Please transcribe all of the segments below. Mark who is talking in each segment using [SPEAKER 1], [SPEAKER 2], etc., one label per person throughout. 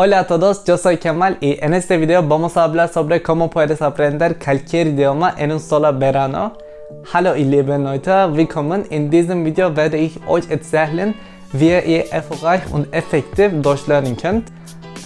[SPEAKER 1] Hola a todos, yo soy Kemal y en este video vamos a hablar sobre cómo puedes aprender cualquier idioma en un solo verano. Hallo ihr lieben Leute, willkommen. In diesem Video werde ich euch erzählen, wie ihr erfolgreich und effektiv Deutsch lernen könnt.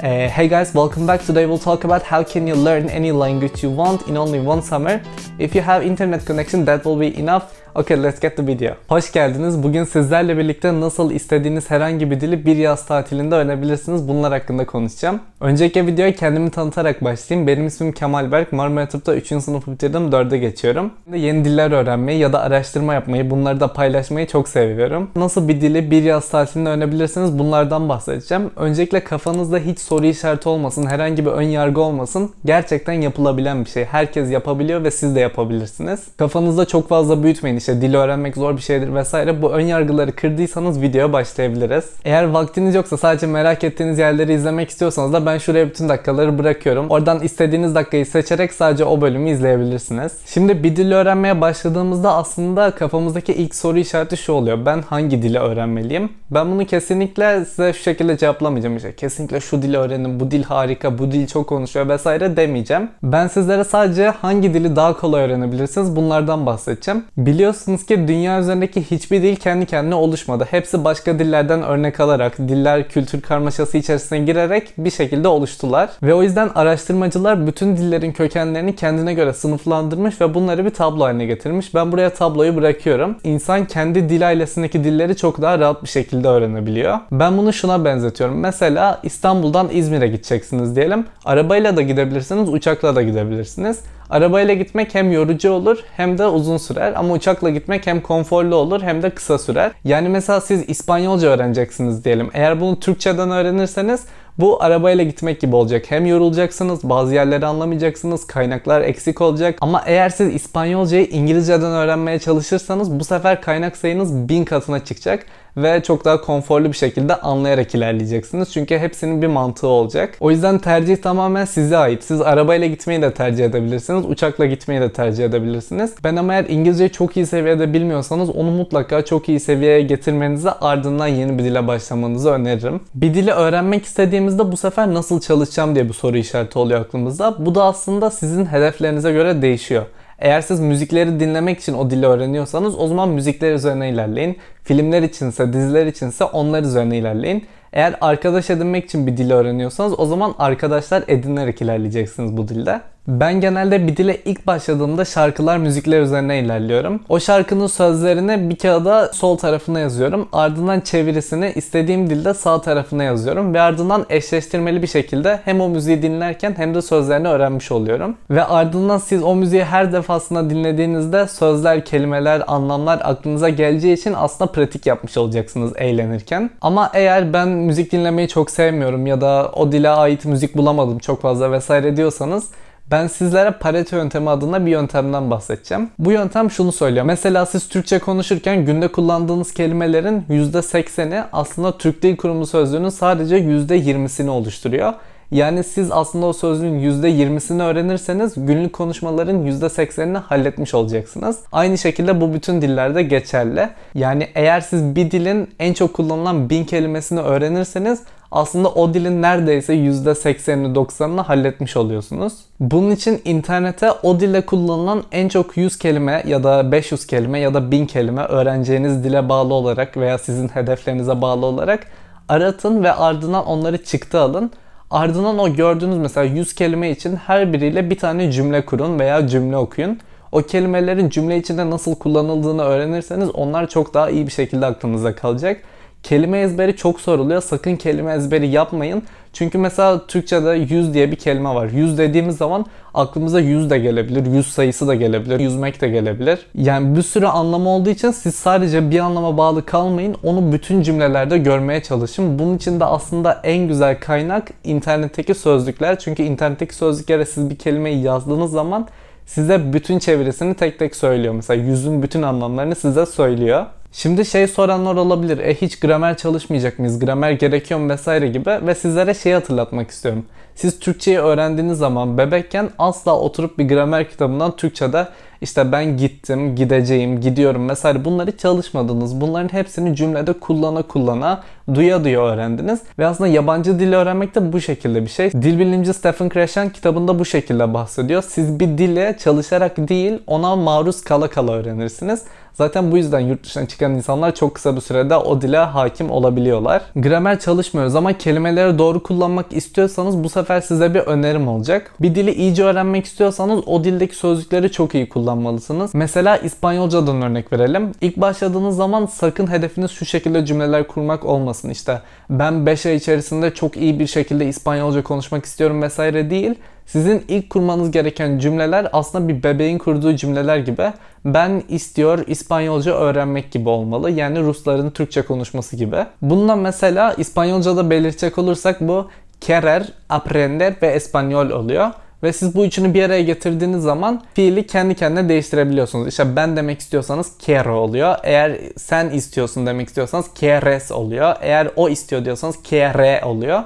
[SPEAKER 1] Uh, hey guys, welcome back. Today we'll talk about how can you learn any language you want in only one summer. If you have internet connection, that will be enough. Okay let's get the video. Hoş geldiniz. Bugün sizlerle birlikte nasıl istediğiniz herhangi bir dili bir yaz tatilinde öğrenebilirsiniz. Bunlar hakkında konuşacağım. Önceki videoya kendimi tanıtarak başlayayım. Benim ismim Kemal Berk. Marmara Tıp'ta 3. sınıfı bitirdim. 4'e geçiyorum. Şimdi yeni diller öğrenmeyi ya da araştırma yapmayı, bunları da paylaşmayı çok seviyorum. Nasıl bir dili bir yaz tatilinde öğrenebilirsiniz bunlardan bahsedeceğim. Öncelikle kafanızda hiç soru işareti olmasın, herhangi bir ön yargı olmasın. Gerçekten yapılabilen bir şey. Herkes yapabiliyor ve siz de yapabilirsiniz. Kafanızda çok fazla büyütmeyin işte dil öğrenmek zor bir şeydir vesaire. Bu ön yargıları kırdıysanız videoya başlayabiliriz. Eğer vaktiniz yoksa sadece merak ettiğiniz yerleri izlemek istiyorsanız da ben şuraya bütün dakikaları bırakıyorum. Oradan istediğiniz dakikayı seçerek sadece o bölümü izleyebilirsiniz. Şimdi bir dil öğrenmeye başladığımızda aslında kafamızdaki ilk soru işareti şu oluyor. Ben hangi dili öğrenmeliyim? Ben bunu kesinlikle size şu şekilde cevaplamayacağım. İşte kesinlikle şu dili öğrenin, bu dil harika, bu dil çok konuşuyor vesaire demeyeceğim. Ben sizlere sadece hangi dili daha kolay öğrenebilirsiniz bunlardan bahsedeceğim. Biliyorsunuz biliyorsunuz ki dünya üzerindeki hiçbir dil kendi kendine oluşmadı. Hepsi başka dillerden örnek alarak, diller kültür karmaşası içerisine girerek bir şekilde oluştular. Ve o yüzden araştırmacılar bütün dillerin kökenlerini kendine göre sınıflandırmış ve bunları bir tablo haline getirmiş. Ben buraya tabloyu bırakıyorum. İnsan kendi dil ailesindeki dilleri çok daha rahat bir şekilde öğrenebiliyor. Ben bunu şuna benzetiyorum. Mesela İstanbul'dan İzmir'e gideceksiniz diyelim. Arabayla da gidebilirsiniz, uçakla da gidebilirsiniz. Arabayla gitmek hem yorucu olur hem de uzun sürer ama uçakla gitmek hem konforlu olur hem de kısa sürer. Yani mesela siz İspanyolca öğreneceksiniz diyelim. Eğer bunu Türkçeden öğrenirseniz bu arabayla gitmek gibi olacak. Hem yorulacaksınız, bazı yerleri anlamayacaksınız, kaynaklar eksik olacak. Ama eğer siz İspanyolcayı İngilizceden öğrenmeye çalışırsanız bu sefer kaynak sayınız bin katına çıkacak ve çok daha konforlu bir şekilde anlayarak ilerleyeceksiniz. Çünkü hepsinin bir mantığı olacak. O yüzden tercih tamamen size ait. Siz arabayla gitmeyi de tercih edebilirsiniz. Uçakla gitmeyi de tercih edebilirsiniz. Ben ama eğer İngilizceyi çok iyi seviyede bilmiyorsanız onu mutlaka çok iyi seviyeye getirmenizi ardından yeni bir dile başlamanızı öneririm. Bir dili öğrenmek istediğimizde bu sefer nasıl çalışacağım diye bir soru işareti oluyor aklımızda. Bu da aslında sizin hedeflerinize göre değişiyor. Eğer siz müzikleri dinlemek için o dili öğreniyorsanız o zaman müzikler üzerine ilerleyin. Filmler içinse, diziler içinse onlar üzerine ilerleyin. Eğer arkadaş edinmek için bir dil öğreniyorsanız o zaman arkadaşlar edinerek ilerleyeceksiniz bu dilde. Ben genelde bir dile ilk başladığımda şarkılar, müzikler üzerine ilerliyorum. O şarkının sözlerini bir kağıda sol tarafına yazıyorum. Ardından çevirisini istediğim dilde sağ tarafına yazıyorum. Ve ardından eşleştirmeli bir şekilde hem o müziği dinlerken hem de sözlerini öğrenmiş oluyorum. Ve ardından siz o müziği her defasında dinlediğinizde sözler, kelimeler, anlamlar aklınıza geleceği için aslında pratik yapmış olacaksınız eğlenirken. Ama eğer ben müzik dinlemeyi çok sevmiyorum ya da o dile ait müzik bulamadım çok fazla vesaire diyorsanız ben sizlere Pareto yöntemi adında bir yöntemden bahsedeceğim. Bu yöntem şunu söylüyor. Mesela siz Türkçe konuşurken günde kullandığınız kelimelerin %80'i aslında Türk Dil Kurumu sözlüğünün sadece %20'sini oluşturuyor. Yani siz aslında o sözlüğün %20'sini öğrenirseniz günlük konuşmaların %80'ini halletmiş olacaksınız. Aynı şekilde bu bütün dillerde geçerli. Yani eğer siz bir dilin en çok kullanılan bin kelimesini öğrenirseniz aslında o dilin neredeyse %80'ini 90'ını halletmiş oluyorsunuz. Bunun için internete o dilde kullanılan en çok 100 kelime ya da 500 kelime ya da 1000 kelime öğreneceğiniz dile bağlı olarak veya sizin hedeflerinize bağlı olarak aratın ve ardından onları çıktı alın. Ardından o gördüğünüz mesela 100 kelime için her biriyle bir tane cümle kurun veya cümle okuyun. O kelimelerin cümle içinde nasıl kullanıldığını öğrenirseniz onlar çok daha iyi bir şekilde aklınıza kalacak. Kelime ezberi çok soruluyor. Sakın kelime ezberi yapmayın. Çünkü mesela Türkçe'de 100 diye bir kelime var. 100 dediğimiz zaman aklımıza 100 de gelebilir, 100 sayısı da gelebilir, yüzmek de gelebilir. Yani bir sürü anlamı olduğu için siz sadece bir anlama bağlı kalmayın. Onu bütün cümlelerde görmeye çalışın. Bunun için de aslında en güzel kaynak internetteki sözlükler. Çünkü internetteki sözlüklere siz bir kelimeyi yazdığınız zaman size bütün çevirisini tek tek söylüyor. Mesela yüzün bütün anlamlarını size söylüyor. Şimdi şey soranlar olabilir. E hiç gramer çalışmayacak mıyız? Gramer gerekiyor mu vesaire gibi ve sizlere şeyi hatırlatmak istiyorum. Siz Türkçeyi öğrendiğiniz zaman bebekken asla oturup bir gramer kitabından Türkçe'de işte ben gittim, gideceğim, gidiyorum vesaire bunları çalışmadınız. Bunların hepsini cümlede kullana kullana, duya duya öğrendiniz. Ve aslında yabancı dil öğrenmek de bu şekilde bir şey. Dil bilimci Stephen Krashen kitabında bu şekilde bahsediyor. Siz bir dile çalışarak değil ona maruz kala kala öğrenirsiniz. Zaten bu yüzden yurt dışına çıkan insanlar çok kısa bir sürede o dile hakim olabiliyorlar. Gramer çalışmıyoruz ama kelimeleri doğru kullanmak istiyorsanız bu sefer size bir önerim olacak. Bir dili iyice öğrenmek istiyorsanız o dildeki sözcükleri çok iyi kullanın kullanmalısınız. Mesela İspanyolcadan örnek verelim. İlk başladığınız zaman sakın hedefiniz şu şekilde cümleler kurmak olmasın. İşte ben 5 ay içerisinde çok iyi bir şekilde İspanyolca konuşmak istiyorum vesaire değil. Sizin ilk kurmanız gereken cümleler aslında bir bebeğin kurduğu cümleler gibi. Ben istiyor İspanyolca öğrenmek gibi olmalı. Yani Rusların Türkçe konuşması gibi. Bununla mesela İspanyolca'da belirtecek olursak bu querer aprender ve español oluyor. Ve siz bu üçünü bir araya getirdiğiniz zaman fiili kendi kendine değiştirebiliyorsunuz. İşte ben demek istiyorsanız kere oluyor. Eğer sen istiyorsun demek istiyorsanız keres oluyor. Eğer o istiyor diyorsanız kere oluyor.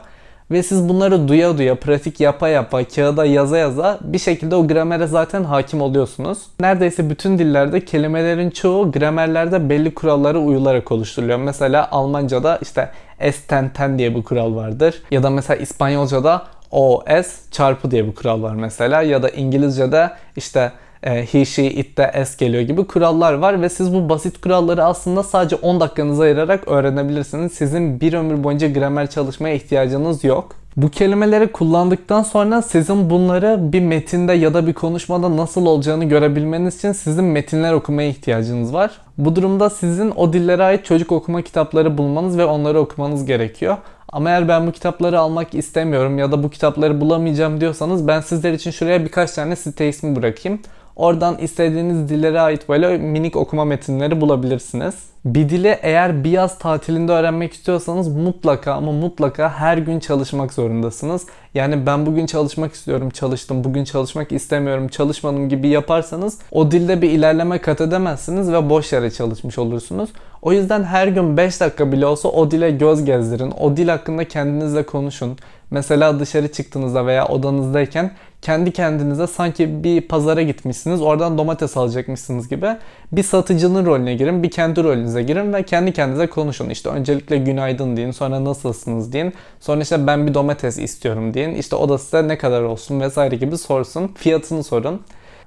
[SPEAKER 1] Ve siz bunları duya duya, pratik yapa yapa, kağıda yaza yaza bir şekilde o gramere zaten hakim oluyorsunuz. Neredeyse bütün dillerde kelimelerin çoğu gramerlerde belli kurallara uyularak oluşturuluyor. Mesela Almanca'da işte estenten diye bir kural vardır. Ya da mesela İspanyolca'da OS çarpı diye bir kural var mesela ya da İngilizce'de işte e, he, she, it de s geliyor gibi kurallar var ve siz bu basit kuralları aslında sadece 10 dakikanızı ayırarak öğrenebilirsiniz. Sizin bir ömür boyunca gramer çalışmaya ihtiyacınız yok. Bu kelimeleri kullandıktan sonra sizin bunları bir metinde ya da bir konuşmada nasıl olacağını görebilmeniz için sizin metinler okumaya ihtiyacınız var. Bu durumda sizin o dillere ait çocuk okuma kitapları bulmanız ve onları okumanız gerekiyor. Ama eğer ben bu kitapları almak istemiyorum ya da bu kitapları bulamayacağım diyorsanız ben sizler için şuraya birkaç tane site ismi bırakayım. Oradan istediğiniz dillere ait böyle minik okuma metinleri bulabilirsiniz. Bir dili eğer bir yaz tatilinde öğrenmek istiyorsanız mutlaka ama mutlaka her gün çalışmak zorundasınız. Yani ben bugün çalışmak istiyorum, çalıştım, bugün çalışmak istemiyorum, çalışmadım gibi yaparsanız o dilde bir ilerleme kat edemezsiniz ve boş yere çalışmış olursunuz. O yüzden her gün 5 dakika bile olsa o dile göz gezdirin. O dil hakkında kendinizle konuşun. Mesela dışarı çıktığınızda veya odanızdayken kendi kendinize sanki bir pazara gitmişsiniz, oradan domates alacakmışsınız gibi bir satıcının rolüne girin, bir kendi rolünüze girin ve kendi kendinize konuşun. İşte öncelikle günaydın deyin, sonra nasılsınız deyin, sonra işte ben bir domates istiyorum deyin, işte o da size ne kadar olsun vesaire gibi sorsun, fiyatını sorun.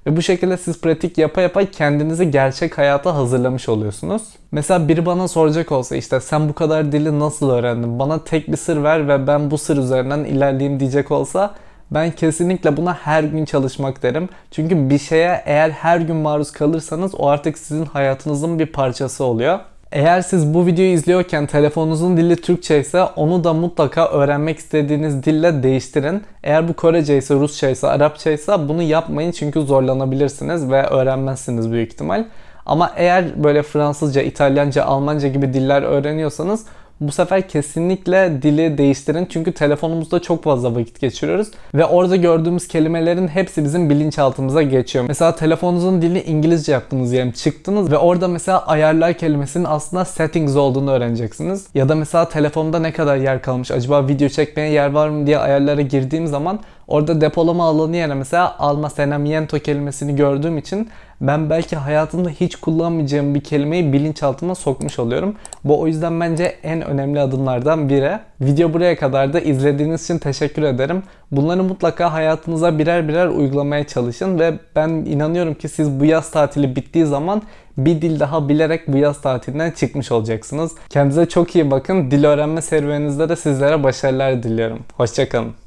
[SPEAKER 1] Ve bu şekilde siz pratik yapa yapa kendinizi gerçek hayata hazırlamış oluyorsunuz. Mesela biri bana soracak olsa işte sen bu kadar dili nasıl öğrendin? Bana tek bir sır ver ve ben bu sır üzerinden ilerleyeyim diyecek olsa ben kesinlikle buna her gün çalışmak derim. Çünkü bir şeye eğer her gün maruz kalırsanız o artık sizin hayatınızın bir parçası oluyor. Eğer siz bu videoyu izliyorken telefonunuzun dili Türkçe ise onu da mutlaka öğrenmek istediğiniz dille değiştirin. Eğer bu Korece ise, Rusça ise, Arapça ise bunu yapmayın çünkü zorlanabilirsiniz ve öğrenmezsiniz büyük ihtimal. Ama eğer böyle Fransızca, İtalyanca, Almanca gibi diller öğreniyorsanız bu sefer kesinlikle dili değiştirin. Çünkü telefonumuzda çok fazla vakit geçiriyoruz ve orada gördüğümüz kelimelerin hepsi bizim bilinçaltımıza geçiyor. Mesela telefonunuzun dili İngilizce yaptınız diyelim çıktınız ve orada mesela ayarlar kelimesinin aslında settings olduğunu öğreneceksiniz. Ya da mesela telefonda ne kadar yer kalmış acaba video çekmeye yer var mı diye ayarlara girdiğim zaman orada depolama alanı yerine mesela alma almacenamiento kelimesini gördüğüm için ben belki hayatımda hiç kullanmayacağım bir kelimeyi bilinçaltıma sokmuş oluyorum. Bu o yüzden bence en önemli adımlardan biri. Video buraya kadar da izlediğiniz için teşekkür ederim. Bunları mutlaka hayatınıza birer birer uygulamaya çalışın ve ben inanıyorum ki siz bu yaz tatili bittiği zaman bir dil daha bilerek bu yaz tatilinden çıkmış olacaksınız. Kendinize çok iyi bakın. Dil öğrenme serüveninizde de sizlere başarılar diliyorum. Hoşçakalın.